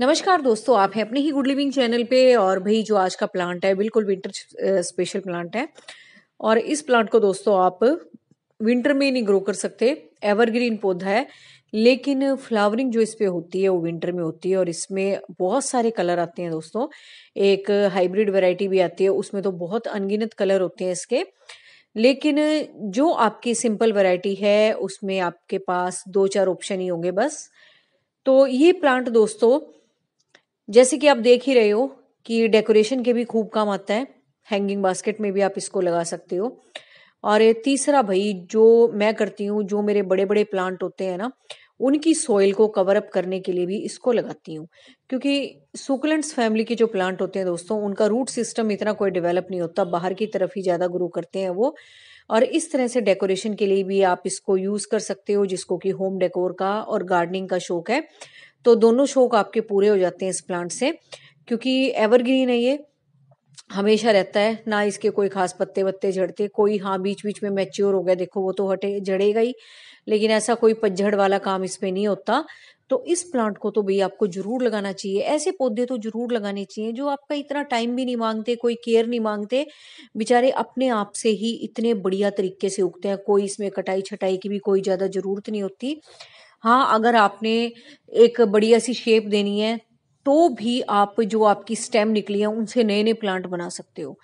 नमस्कार दोस्तों आप हैं अपने ही गुड लिविंग चैनल पे और भाई जो आज का प्लांट है बिल्कुल विंटर स्पेशल प्लांट है और इस प्लांट को दोस्तों आप विंटर में नहीं ग्रो कर सकते एवरग्रीन पौधा है लेकिन फ्लावरिंग जो इस पर होती है वो विंटर में होती है और इसमें बहुत सारे कलर आते हैं दोस्तों एक हाइब्रिड वेराइटी भी आती है उसमें तो बहुत अनगिनत कलर होते हैं इसके लेकिन जो आपकी सिंपल वेराइटी है उसमें आपके पास दो चार ऑप्शन ही होंगे बस तो ये प्लांट दोस्तों जैसे कि आप देख ही रहे हो कि डेकोरेशन के भी खूब काम आता है हैंगिंग बास्केट में भी आप इसको लगा सकते हो और तीसरा भाई जो मैं करती हूँ जो मेरे बड़े बड़े प्लांट होते हैं ना उनकी सॉइल को कवर अप करने के लिए भी इसको लगाती हूँ क्योंकि सुकुलेंट्स फैमिली के जो प्लांट होते हैं दोस्तों उनका रूट सिस्टम इतना कोई डेवलप नहीं होता बाहर की तरफ ही ज़्यादा ग्रो करते हैं वो और इस तरह से डेकोरेशन के लिए भी आप इसको यूज़ कर सकते हो जिसको कि होम डेकोर का और गार्डनिंग का शौक है तो दोनों शौक आपके पूरे हो जाते हैं इस प्लांट से क्योंकि एवरग्रीन है ये हमेशा रहता है ना इसके कोई खास पत्ते वत्ते झड़ते कोई हाँ बीच बीच में मैच्योर हो गया देखो वो तो हटे झड़ेगा ही लेकिन ऐसा कोई पतझड़ वाला काम इसमें नहीं होता तो इस प्लांट को तो भाई आपको जरूर लगाना चाहिए ऐसे पौधे तो जरूर लगाने चाहिए जो आपका इतना टाइम भी नहीं मांगते कोई केयर नहीं मांगते बेचारे अपने आप से ही इतने बढ़िया तरीके से उगते हैं कोई इसमें कटाई छटाई की भी कोई ज़्यादा ज़रूरत नहीं होती हाँ अगर आपने एक बढ़िया सी शेप देनी है तो भी आप जो आपकी स्टेम निकली है उनसे नए नए प्लांट बना सकते हो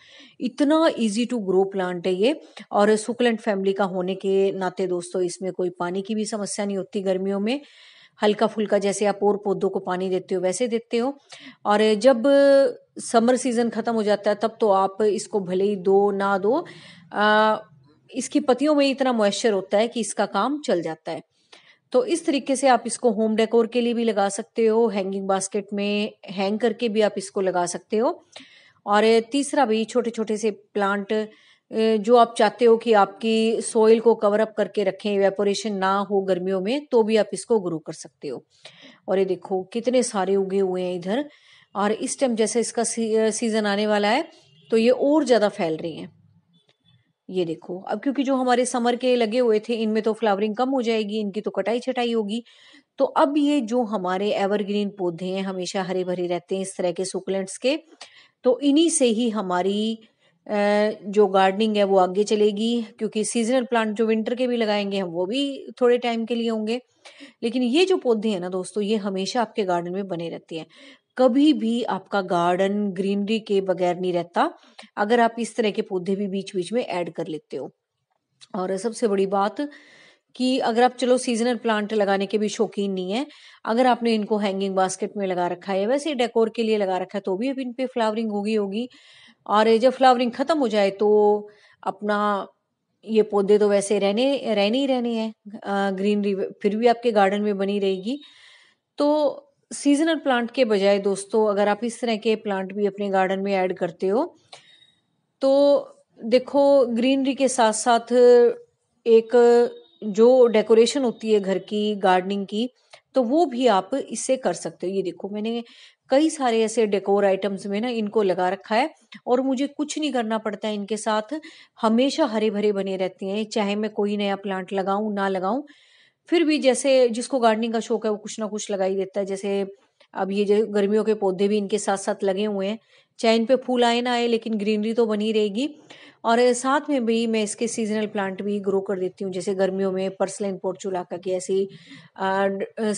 इतना इजी टू ग्रो प्लांट है ये और सुकलेंट फैमिली का होने के नाते दोस्तों इसमें कोई पानी की भी समस्या नहीं होती गर्मियों में हल्का फुल्का जैसे आप और पौधों को पानी देते हो वैसे देते हो और जब समर सीजन खत्म हो जाता है तब तो आप इसको भले ही दो ना दो आ, इसकी पतियों में इतना मॉइस्चर होता है कि इसका काम चल जाता है तो इस तरीके से आप इसको होम डेकोर के लिए भी लगा सकते हो हैंगिंग बास्केट में हैंग करके भी आप इसको लगा सकते हो और तीसरा भी छोटे छोटे से प्लांट जो आप चाहते हो कि आपकी सोइल को कवर अप करके रखें वेपोरेशन ना हो गर्मियों में तो भी आप इसको ग्रो कर सकते हो और ये देखो कितने सारे उगे हुए हैं इधर और इस टाइम जैसे इसका सीज़न आने वाला है तो ये और ज़्यादा फैल रही है ये देखो अब क्योंकि जो हमारे समर के लगे हुए थे इनमें तो फ्लावरिंग कम हो जाएगी इनकी तो कटाई छटाई होगी तो अब ये जो हमारे एवरग्रीन पौधे हैं हमेशा हरे भरे रहते हैं इस तरह के सुकलेंट्स के तो इन्हीं से ही हमारी जो गार्डनिंग है वो आगे चलेगी क्योंकि सीजनल प्लांट जो विंटर के भी लगाएंगे हम वो भी थोड़े टाइम के लिए होंगे लेकिन ये जो पौधे हैं ना दोस्तों ये हमेशा आपके गार्डन में बने रहते हैं कभी भी आपका गार्डन ग्रीनरी के बगैर नहीं रहता अगर आप इस तरह के पौधे भी बीच बीच में ऐड कर लेते हो और सबसे बड़ी बात कि अगर आप चलो सीजनल प्लांट लगाने के भी शौकीन नहीं है अगर आपने इनको हैंगिंग बास्केट में लगा रखा है वैसे डेकोर के लिए लगा रखा है तो भी अब इन पे फ्लावरिंग होगी होगी और जब फ्लावरिंग खत्म हो जाए तो अपना ये पौधे तो वैसे रहने रहने ही रहने हैं ग्रीनरी फिर भी आपके गार्डन में बनी रहेगी तो सीजनल प्लांट के बजाय दोस्तों अगर आप इस तरह के प्लांट भी अपने गार्डन में ऐड करते हो तो देखो ग्रीनरी के साथ साथ एक जो डेकोरेशन होती है घर की गार्डनिंग की तो वो भी आप इससे कर सकते हो ये देखो मैंने कई सारे ऐसे डेकोर आइटम्स में ना इनको लगा रखा है और मुझे कुछ नहीं करना पड़ता है इनके साथ हमेशा हरे भरे बने रहते हैं चाहे मैं कोई नया प्लांट लगाऊं ना लगाऊं फिर भी जैसे जिसको गार्डनिंग का शौक है वो कुछ ना कुछ लगा ही देता है जैसे अब ये जो गर्मियों के पौधे भी इनके साथ साथ लगे हुए हैं चाहे इन पे फूल आए ना आए लेकिन ग्रीनरी तो बनी रहेगी और साथ में भी मैं इसके सीजनल प्लांट भी ग्रो कर देती हूँ जैसे गर्मियों में पर्सलिन पोर्चुलाका की ऐसी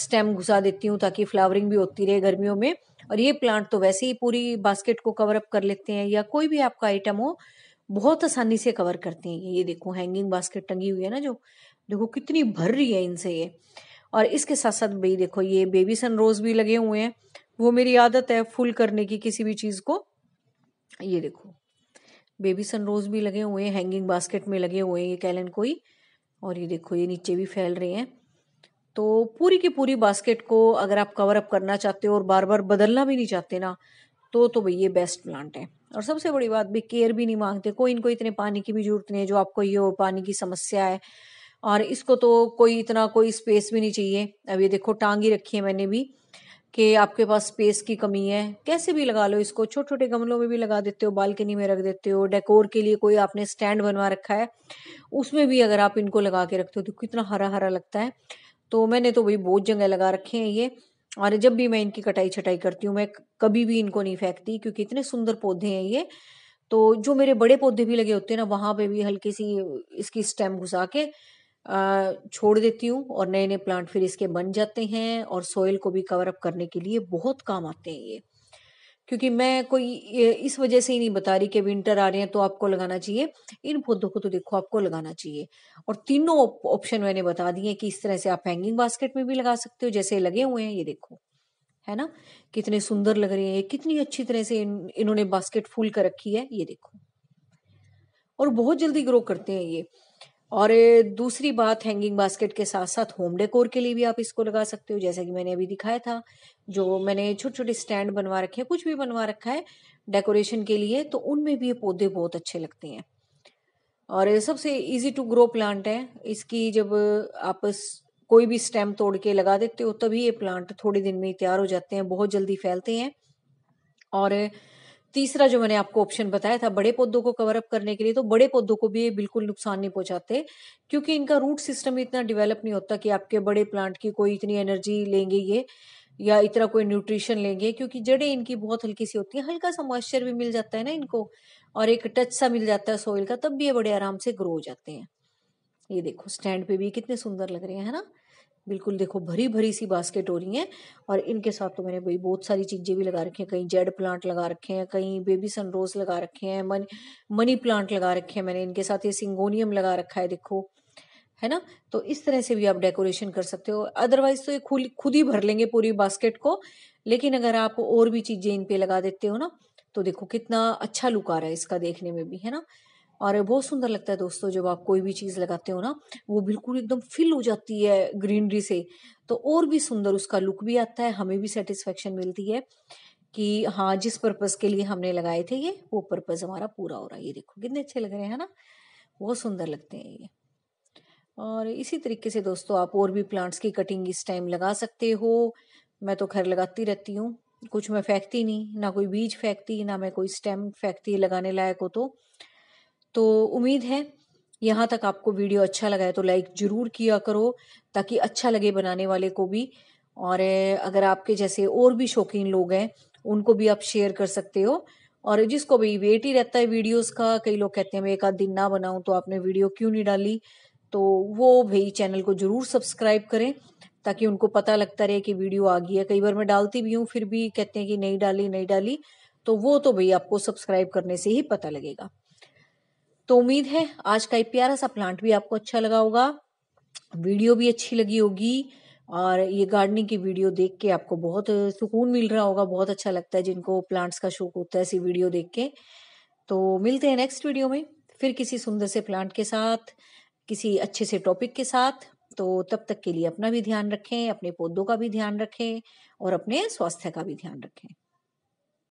स्टेम घुसा देती हूँ ताकि फ्लावरिंग भी होती रहे गर्मियों में और ये प्लांट तो वैसे ही पूरी बास्केट को कवर अप कर लेते हैं या कोई भी आपका आइटम हो बहुत आसानी से कवर करते हैं ये देखो हैंगिंग बास्केट टंगी हुई है ना जो देखो कितनी भर रही है इनसे ये और इसके साथ साथ भाई देखो ये बेबी रोज भी लगे हुए हैं वो मेरी आदत है फुल करने की किसी भी चीज़ को ये देखो बेबी सन रोज भी लगे हुए हैं हैंगिंग बास्केट में लगे हुए हैं ये कैलन कोई और ये देखो ये नीचे भी फैल रहे हैं तो पूरी की पूरी बास्केट को अगर आप कवर अप करना चाहते हो और बार बार बदलना भी नहीं चाहते ना तो तो भाई ये बेस्ट प्लांट है और सबसे बड़ी बात भी केयर भी नहीं मांगते कोई इनको इतने पानी की भी जरूरत नहीं है जो आपको ये हो पानी की समस्या है और इसको तो कोई इतना कोई स्पेस भी नहीं चाहिए अब ये देखो टांग ही रखी है मैंने भी कि आपके पास स्पेस की कमी है कैसे भी लगा लो इसको छोटे छोटे गमलों में भी लगा देते हो बालकनी में रख देते हो डेकोर के लिए कोई आपने स्टैंड बनवा रखा है उसमें भी अगर आप इनको लगा के रखते हो तो कितना हरा हरा लगता है तो मैंने तो भाई बहुत जगह लगा रखे हैं ये और जब भी मैं इनकी कटाई छटाई करती हूँ मैं कभी भी इनको नहीं फेंकती क्योंकि इतने सुंदर पौधे हैं ये तो जो मेरे बड़े पौधे भी लगे होते हैं ना वहां पे भी हल्की सी इसकी स्टेम घुसा के छोड़ देती हूँ और नए नए प्लांट फिर इसके बन जाते हैं और सॉइल को भी कवर अप करने के लिए बहुत काम आते हैं ये क्योंकि मैं कोई इस वजह से ही नहीं बता रही कि विंटर आ रहे हैं तो आपको लगाना चाहिए इन पौधों को तो देखो आपको लगाना चाहिए और तीनों ऑप्शन मैंने बता दिए कि इस तरह से आप हैंगिंग बास्केट में भी लगा सकते हो जैसे लगे हुए हैं ये देखो है ना कितने सुंदर लग रहे हैं कितनी अच्छी तरह से इन्होंने बास्केट फूल कर रखी है ये देखो और बहुत जल्दी ग्रो करते हैं ये और दूसरी बात हैंगिंग बास्केट के साथ साथ होम डेकोर के लिए भी आप इसको लगा सकते हो जैसा कि मैंने अभी दिखाया था जो मैंने छोटे छोटे स्टैंड बनवा रखे हैं कुछ भी बनवा रखा है डेकोरेशन के लिए तो उनमें भी ये पौधे बहुत अच्छे लगते हैं और सबसे इजी टू ग्रो प्लांट है इसकी जब आप कोई भी स्टेम तोड़ के लगा देते हो तभी ये प्लांट थोड़े दिन में तैयार हो जाते हैं बहुत जल्दी फैलते हैं और तीसरा जो मैंने आपको ऑप्शन बताया था बड़े पौधों को कवर अप करने के लिए तो बड़े पौधों को भी ये बिल्कुल नुकसान नहीं पहुंचाते क्योंकि इनका रूट सिस्टम इतना डेवलप नहीं होता कि आपके बड़े प्लांट की कोई इतनी एनर्जी लेंगे ये या इतना कोई न्यूट्रिशन लेंगे क्योंकि जड़ें इनकी बहुत हल्की सी होती है हल्का सा मॉइस्चर भी मिल जाता है ना इनको और एक टच सा मिल जाता है सॉइल का तब भी ये बड़े आराम से ग्रो हो जाते हैं ये देखो स्टैंड पे भी कितने सुंदर लग रहे हैं है ना बिल्कुल देखो भरी भरी सी बास्केट हो रही है और इनके साथ तो मैंने भाई बहुत सारी चीज़ें भी लगा रखी हैं कहीं जेड प्लांट लगा रखे हैं कहीं बेबी सनरोज लगा रखे हैं मन मनी प्लांट लगा रखे हैं मैंने इनके साथ ये सिंगोनियम लगा रखा है देखो है ना तो इस तरह से भी आप डेकोरेशन कर सकते हो अदरवाइज तो ये खुद खुद ही भर लेंगे पूरी बास्केट को लेकिन अगर आप और भी चीज़ें इन पे लगा देते हो ना तो देखो कितना अच्छा लुक आ रहा है इसका देखने में भी है ना और बहुत सुंदर लगता है दोस्तों जब आप कोई भी चीज़ लगाते हो ना वो बिल्कुल एकदम फिल हो जाती है ग्रीनरी से तो और भी सुंदर उसका लुक भी आता है हमें भी सेटिस्फेक्शन मिलती है कि हाँ जिस पर्पज़ के लिए हमने लगाए थे ये वो पर्पज़ हमारा पूरा हो रहा है ये देखो कितने अच्छे लग रहे हैं ना बहुत सुंदर लगते हैं ये और इसी तरीके से दोस्तों आप और भी प्लांट्स की कटिंग इस टाइम लगा सकते हो मैं तो खैर लगाती रहती हूँ कुछ मैं फेंकती नहीं ना कोई बीज फेंकती ना मैं कोई स्टेम फेंकती लगाने लायक हो तो तो उम्मीद है यहाँ तक आपको वीडियो अच्छा लगा है तो लाइक ज़रूर किया करो ताकि अच्छा लगे बनाने वाले को भी और अगर आपके जैसे और भी शौकीन लोग हैं उनको भी आप शेयर कर सकते हो और जिसको भी वेट ही रहता है वीडियोस का कई लोग कहते हैं मैं एक आध दिन ना बनाऊं तो आपने वीडियो क्यों नहीं डाली तो वो भाई चैनल को जरूर सब्सक्राइब करें ताकि उनको पता लगता रहे कि वीडियो आ गई है कई बार मैं डालती भी हूँ फिर भी कहते हैं कि नहीं डाली नहीं डाली तो वो तो भाई आपको सब्सक्राइब करने से ही पता लगेगा तो उम्मीद है आज का ये प्यारा सा प्लांट भी आपको अच्छा लगा होगा वीडियो भी अच्छी लगी होगी और ये गार्डनिंग की वीडियो देख के आपको बहुत सुकून मिल रहा होगा बहुत अच्छा लगता है जिनको प्लांट्स का शौक होता है ऐसी वीडियो देख के तो मिलते हैं नेक्स्ट वीडियो में फिर किसी सुंदर से प्लांट के साथ किसी अच्छे से टॉपिक के साथ तो तब तक के लिए अपना भी ध्यान रखें अपने पौधों का भी ध्यान रखें और अपने स्वास्थ्य का भी ध्यान रखें